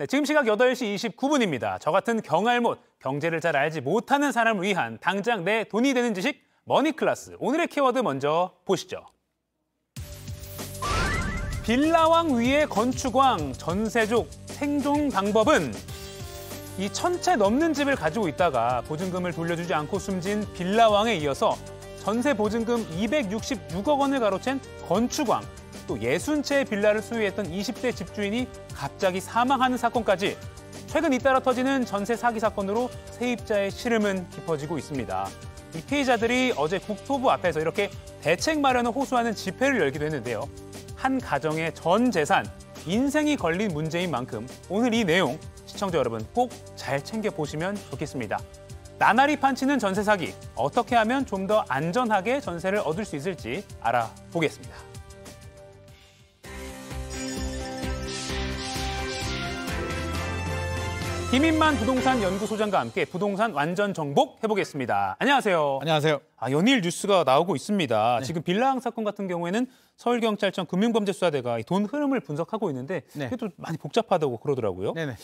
네, 지금 시각 8시 29분입니다. 저 같은 경알못, 경제를 잘 알지 못하는 사람을 위한 당장 내 돈이 되는 지식 머니 클래스. 오늘의 키워드 먼저 보시죠. 빌라왕 위의 건축왕 전세족 생존 방법은 이천채 넘는 집을 가지고 있다가 보증금을 돌려주지 않고 숨진 빌라왕에 이어서 전세 보증금 266억 원을 가로챈 건축왕 또 60채의 빌라를 소유했던 20대 집주인이 갑자기 사망하는 사건까지 최근 잇따라 터지는 전세 사기 사건으로 세입자의 시름은 깊어지고 있습니다. 이 피해자들이 어제 국토부 앞에서 이렇게 대책 마련을 호소하는 집회를 열기도 했는데요. 한 가정의 전 재산, 인생이 걸린 문제인 만큼 오늘 이 내용 시청자 여러분 꼭 잘 챙겨보시면 좋겠습니다. 나날이 판치는 전세 사기, 어떻게 하면 좀 더 안전하게 전세를 얻을 수 있을지 알아보겠습니다. 김인만 부동산 연구소장과 함께 부동산 완전 정복 해보겠습니다. 안녕하세요. 안녕하세요. 아, 연일 뉴스가 나오고 있습니다. 네. 지금 빌라항 사건 같은 경우에는 서울경찰청 금융범죄수사대가 돈 흐름을 분석하고 있는데 네. 그게 또 많이 복잡하다고 그러더라고요. 네네.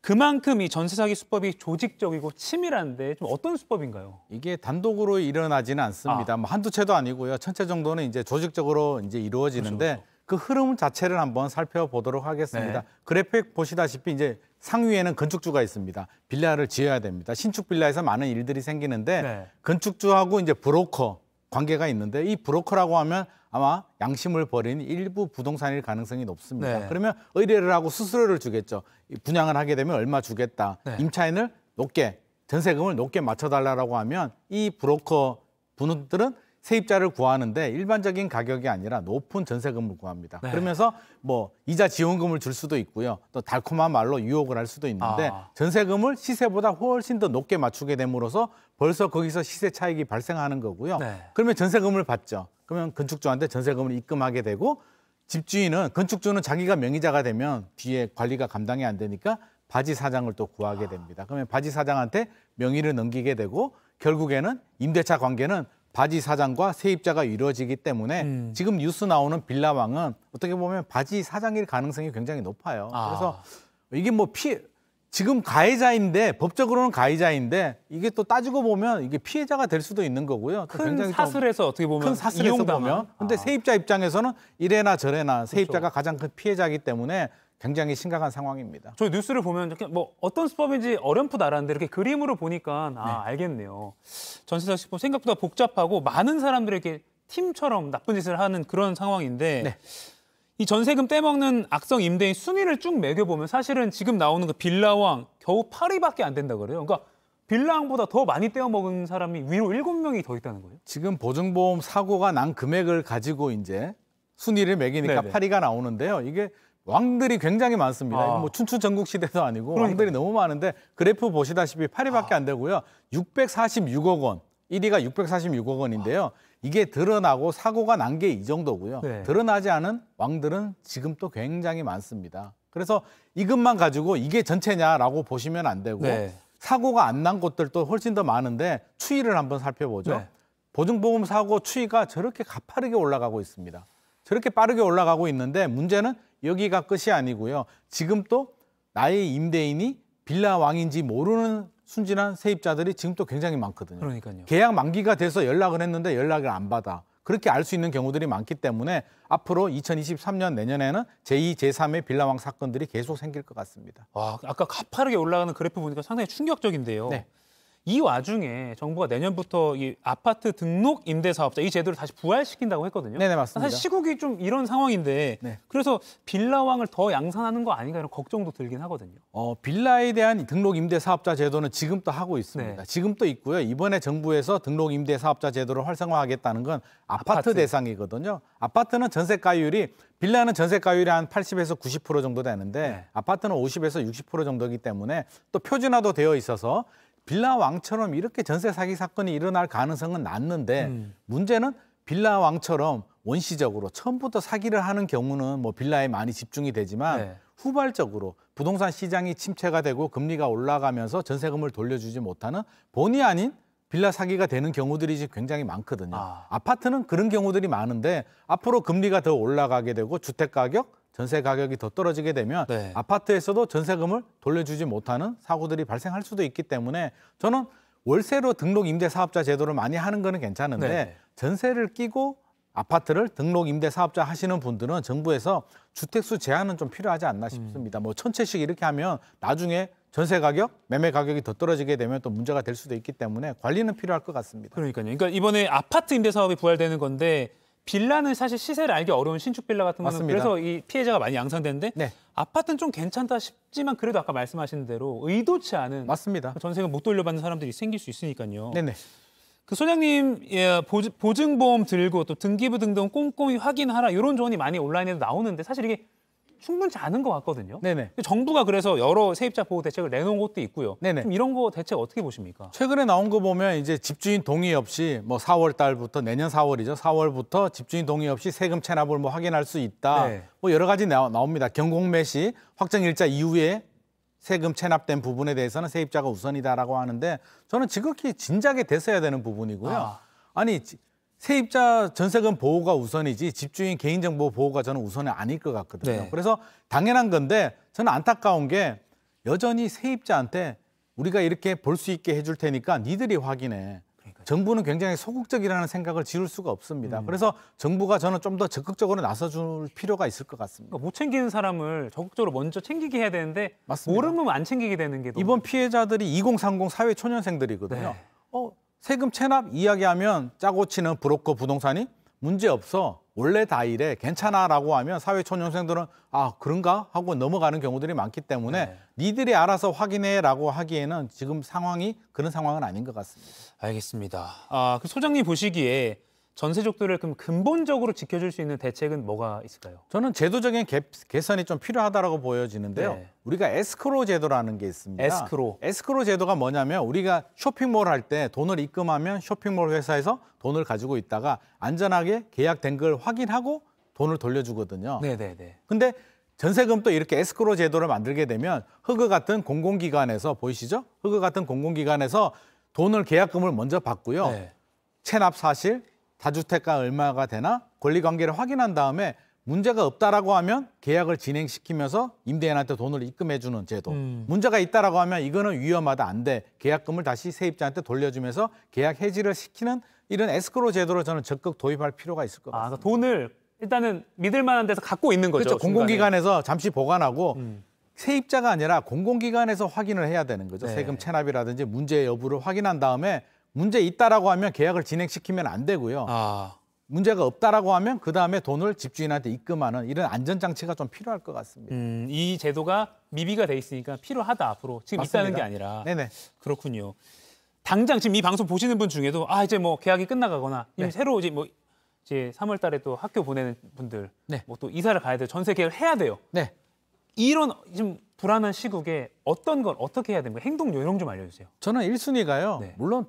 그만큼 이 전세 사기 수법이 조직적이고 치밀한데 좀 어떤 수법인가요? 이게 단독으로 일어나지는 않습니다. 아. 뭐 한두 채도 아니고요. 천 채 정도는 이제 조직적으로 이제 이루어지는데 그렇죠, 그렇죠. 그 흐름 자체를 한번 살펴보도록 하겠습니다. 네. 그래픽 보시다시피 이제 상위에는 건축주가 있습니다. 빌라를 지어야 됩니다. 신축 빌라에서 많은 일들이 생기는데 네. 건축주하고 이제 브로커 관계가 있는데 이 브로커라고 하면 아마 양심을 버린 일부 부동산일 가능성이 높습니다. 네. 그러면 의뢰를 하고 수수료를 주겠죠. 분양을 하게 되면 얼마 주겠다. 네. 임차인을 높게 전세금을 높게 맞춰달라고 하면 이 브로커 분들은 세입자를 구하는데 일반적인 가격이 아니라 높은 전세금을 구합니다. 네. 그러면서 뭐 이자 지원금을 줄 수도 있고요. 또 달콤한 말로 유혹을 할 수도 있는데 아. 전세금을 시세보다 훨씬 더 높게 맞추게 됨으로써 벌써 거기서 시세 차익이 발생하는 거고요. 네. 그러면 전세금을 받죠. 그러면 건축주한테 전세금을 입금하게 되고 집주인은 건축주는 자기가 명의자가 되면 뒤에 관리가 감당이 안 되니까 바지 사장을 또 구하게 됩니다. 그러면 바지 사장한테 명의를 넘기게 되고 결국에는 임대차 관계는 바지 사장과 세입자가 이루어지기 때문에 음. 지금 뉴스 나오는 빌라왕은 어떻게 보면 바지 사장일 가능성이 굉장히 높아요. 아. 그래서 이게 뭐 피 지금 가해자인데 법적으로는 가해자인데 이게 또 따지고 보면 이게 피해자가 될 수도 있는 거고요. 큰 사슬에서 어떻게 보면 큰 사슬에서 이용당한? 보면 근데 아. 세입자 입장에서는 이래나 저래나 그렇죠. 세입자가 그렇죠. 가장 큰 피해자이기 때문에 굉장히 심각한 상황입니다. 저희 뉴스를 보면 이렇게 뭐 어떤 수법인지 어렴풋알았는데 이렇게 그림으로 보니까 아 네. 알겠네요. 전세사 식품 생각보다 복잡하고 많은 사람들에게 팀처럼 나쁜 짓을 하는 그런 상황인데 네. 이 전세금 떼먹는 악성 임대인 순위를 쭉 매겨보면 사실은 지금 나오는 그 빌라왕 겨우 8위밖에 안 된다 그래요. 그러니까 빌라왕보다 더 많이 떼어먹은 사람이 위로 7명이 더 있다는 거예요? 지금 보증보험 사고가 난 금액을 가지고 이제 순위를 매기니까 네네. 8위가 나오는데요. 이게 왕들이 굉장히 많습니다. 뭐 아. 뭐 춘추 전국 시대도 아니고 그러니까. 왕들이 너무 많은데 그래프 보시다시피 8위밖에 아. 안 되고요. 646억 원. 1위가 646억 원인데요. 아. 이게 드러나고 사고가 난 게 이 정도고요. 네. 드러나지 않은 왕들은 지금 또 굉장히 많습니다. 그래서 이것만 가지고 이게 전체냐라고 보시면 안 되고 네. 사고가 안 난 곳들도 훨씬 더 많은데 추이를 한번 살펴보죠. 네. 보증보험 사고 추이가 저렇게 가파르게 올라가고 있습니다. 저렇게 빠르게 올라가고 있는데 문제는 여기가 끝이 아니고요. 지금 또 나의 임대인이 빌라 왕인지 모르는 순진한 세입자들이 지금 또 굉장히 많거든요. 그러니까요. 계약 만기가 돼서 연락을 했는데 연락을 안 받아. 그렇게 알 수 있는 경우들이 많기 때문에 앞으로 2023년 내년에는 제2, 제3의 빌라왕 사건들이 계속 생길 것 같습니다. 와, 아까 가파르게 올라가는 그래프 보니까 상당히 충격적인데요. 네. 이 와중에 정부가 내년부터 이 아파트 등록 임대 사업자 이 제도를 다시 부활시킨다고 했거든요. 네네 맞습니다. 사실 시국이 좀 이런 상황인데 네. 그래서 빌라왕을 더 양산하는 거 아닌가 이런 걱정도 들긴 하거든요. 어 빌라에 대한 등록 임대 사업자 제도는 지금도 하고 있습니다. 네. 지금도 있고요. 이번에 정부에서 등록 임대 사업자 제도를 활성화하겠다는 건 아파트, 아파트. 대상이거든요. 아파트는 전세가율이 빌라는 전세가율이 한 80에서 90% 정도 되는데 네. 아파트는 50에서 60% 정도이기 때문에 또 표준화도 되어 있어서 빌라 왕처럼 이렇게 전세 사기 사건이 일어날 가능성은 낮는데 음. 문제는 빌라 왕처럼 원시적으로 처음부터 사기를 하는 경우는 뭐 빌라에 많이 집중이 되지만 네. 후발적으로 부동산 시장이 침체가 되고 금리가 올라가면서 전세금을 돌려주지 못하는 본의 아닌 빌라 사기가 되는 경우들이 굉장히 많거든요. 아. 파트는 그런 경우들이 많은데 앞으로 금리가 더 올라가게 되고 주택 가격 전세 가격이 더 떨어지게 되면 네. 아파트에서도 전세금을 돌려주지 못하는 사고들이 발생할 수도 있기 때문에 저는 월세로 등록 임대 사업자 제도를 많이 하는 거는 괜찮은데 네. 전세를 끼고 아파트를 등록 임대 사업자 하시는 분들은 정부에서 주택수 제한은 좀 필요하지 않나 음. 싶습니다. 음. 뭐 천채씩 이렇게 하면 나중에 전세 가격, 매매 가격이 더 떨어지게 되면 또 문제가 될 수도 있기 때문에 관리는 필요할 것 같습니다. 그러니까요. 그러니까 이번에 아파트 임대 사업이 부활되는 건데 빌라는 사실 시세를 알기 어려운 신축 빌라 같은 거는 습니다 그래서 이 피해자가 많이 양산되는데 네. 아파트는 좀 괜찮다 싶지만 그래도 아까 말씀하신 대로 의도치 않은 맞습니다. 전세금 못 돌려받는 사람들이 생길 수 있으니까요. 네네. 그 소장님 예, 보증, 보험 들고 또 등기부 등등 꼼꼼히 확인하라 이런 조언이 많이 온라인에도 나오는데 사실 이게 충분치 않은 것 같거든요. 네네. 정부가 그래서 여러 세입자 보호 대책을 내놓은 것도 있고요. 네네. 좀 이런 거 대책 어떻게 보십니까? 최근에 나온 거 보면 이제 집주인 동의 없이 뭐 4월 달부터 내년 4월이죠. 4월부터 집주인 동의 없이 세금 체납을 뭐 확인할 수 있다. 네. 뭐 여러 가지 나, 나옵니다. 경공매 시 확정 일자 이후에 세금 체납된 부분에 대해서는 세입자가 우선이다라고 하는데 저는 지극히 진작에 됐어야 되는 부분이고요. 아. 아니 세입자 전세금 보호가 우선이지 집주인 개인정보 보호가 저는 우선이 아닐 것 같거든요. 네. 그래서 당연한 건데 저는 안타까운 게 여전히 세입자한테 우리가 이렇게 볼 수 있게 해줄 테니까 니들이 확인해. 그러니까 정부는 굉장히 소극적이라는 생각을 지울 수가 없습니다. 음. 그래서 정부가 저는 좀 더 적극적으로 나서줄 필요가 있을 것 같습니다. 그러니까 못 챙기는 사람을 적극적으로 먼저 챙기게 해야 되는데 맞습니다. 모르면 안 챙기게 되는 게 이번 피해자들이 2030 사회 초년생들이거든요. 네. 어, 세금 체납 이야기하면 짜고 치는 브로커 부동산이 문제없어 원래 다 이래 괜찮아 라고 하면 사회 초년생들은 아 그런가 하고 넘어가는 경우들이 많기 때문에 네. 니들이 알아서 확인해 라고 하기에는 지금 상황이 그런 상황은 아닌 것 같습니다. 알겠습니다. 아, 그 소장님 보시기에 전세족들을 그럼 근본적으로 지켜줄 수 있는 대책은 뭐가 있을까요? 저는 제도적인 개, 개선이 좀 필요하다라고 보여지는데요. 네. 우리가 에스크로 제도라는 게 있습니다. 에스크로. 에스크로 제도가 뭐냐면 우리가 쇼핑몰 할 때 돈을 입금하면 쇼핑몰 회사에서 돈을 가지고 있다가 안전하게 계약된 걸 확인하고 돈을 돌려주거든요. 네네네. 네, 네. 근데 전세금 도 이렇게 에스크로 제도를 만들게 되면 흑그 같은 공공기관에서 보이시죠? 흑그 같은 공공기관에서 돈을 계약금을 먼저 받고요. 네. 체납 사실, 다주택가 얼마가 되나 권리관계를 확인한 다음에 문제가 없다라고 하면 계약을 진행시키면서 임대인한테 돈을 입금해주는 제도. 음. 문제가 있다라고 하면 이거는 위험하다 안 돼. 계약금을 다시 세입자한테 돌려주면서 계약 해지를 시키는 이런 에스크로 제도를 저는 적극 도입할 필요가 있을 것 아, 그러니까 같습니다. 아, 돈을 일단은 믿을 만한 데서 갖고 있는 거죠. 그렇죠. 공공기관에서 잠시 보관하고 음. 세입자가 아니라 공공기관에서 확인을 해야 되는 거죠. 네. 세금 체납이라든지 문제 여부를 확인한 다음에 문제 있다라고 하면 계약을 진행시키면 안 되고요. 아. 문제가 없다라고 하면 그 다음에 돈을 집주인한테 입금하는 이런 안전장치가 좀 필요할 것 같습니다. 음, 이 제도가 미비가 돼 있으니까 필요하다 앞으로 지금 맞습니다. 있다는 게 아니라. 네네. 그렇군요. 당장 지금 이 방송 보시는 분 중에도 아 이제 뭐 계약이 끝나가거나 네. 새로 이제 뭐 이제 3월달에 또 학교 보내는 분들, 네. 뭐 또 이사를 가야 돼요, 전세 계약을 해야 돼요. 네. 이런 지금 불안한 시국에 어떤 걸 어떻게 해야 되는 거예요? 행동 요령 좀 알려주세요. 저는 1순위가요. 네. 물론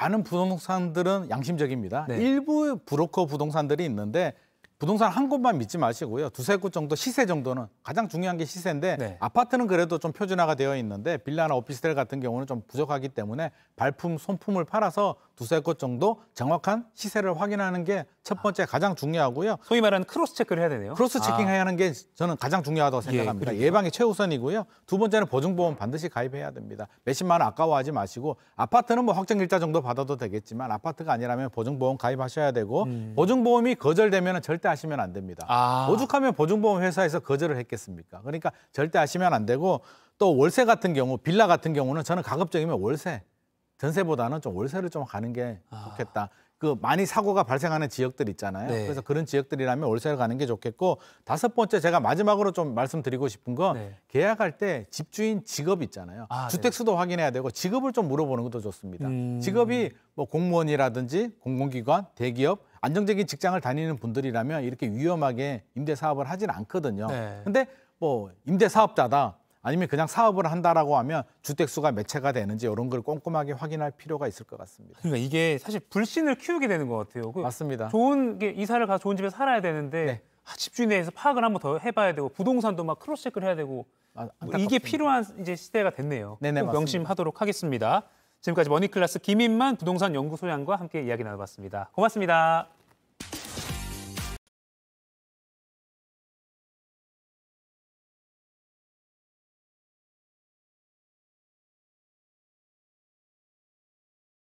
많은 부동산들은 양심적입니다. 네. 일부 브로커 부동산들이 있는데 부동산 한 곳만 믿지 마시고요. 두세 곳 정도 시세 정도는 가장 중요한 게 시세인데 네. 아파트는 그래도 좀 표준화가 되어 있는데 빌라나 오피스텔 같은 경우는 좀 부족하기 때문에 발품 손품을 팔아서 두세 곳 정도 정확한 시세를 확인하는 게첫 아. 번째 가장 중요하고요. 소위 말하는 크로스 체크를 해야 되네요. 크로스 체킹해야 아. 하는 게 저는 가장 중요하다고 예, 생각합니다. 그러니까. 예, 방이 최우선이고요. 두 번째는 보증보험 반드시 가입해야 됩니다. 몇십만 원 아까워하지 마시고 아파트는 뭐 확정일자 정도 받아도 되겠지만 아파트가 아니라면 보증보험 가입하셔야 되고 음. 보증보험이 거절되면 절대 절대 하시면 안 됩니다. 아. 오죽하면 보증보험 회사에서 거절을 했겠습니까? 그러니까 절대 하시면 안 되고 또 월세 같은 경우 빌라 같은 경우는 저는 가급적이면 월세 전세보다는 좀 월세를 좀 가는 게 아. 좋겠다. 그 많이 사고가 발생하는 지역들 있잖아요. 네. 그래서 그런 지역들이라면 월세를 가는 게 좋겠고 다섯 번째 제가 마지막으로 좀 말씀드리고 싶은 건 네. 계약할 때 집주인 직업 있잖아요. 아, 주택 수도 네. 확인해야 되고 직업을 좀 물어보는 것도 좋습니다. 음... 직업이 뭐 공무원이라든지 공공기관, 대기업 안정적인 직장을 다니는 분들이라면 이렇게 위험하게 임대 사업을 하진 않거든요. 네. 근데 뭐 임대 사업자다 아니면 그냥 사업을 한다라고 하면 주택 수가 몇 채가 되는지 이런 걸 꼼꼼하게 확인할 필요가 있을 것 같습니다. 그러니까 이게 사실 불신을 키우게 되는 것 같아요. 그 맞습니다. 좋은 게 이사를 가서 좋은 집에 살아야 되는데 네. 아, 집주인에 대해서 파악을 한번 더 해봐야 되고 부동산도 막 크로스 체크를 해야 되고 아, 뭐 이게 필요한 이제 시대가 됐네요. 네네, 명심하도록 하겠습니다. 지금까지 머니클래스 김인만 부동산 연구소장과 함께 이야기 나눠봤습니다. 고맙습니다.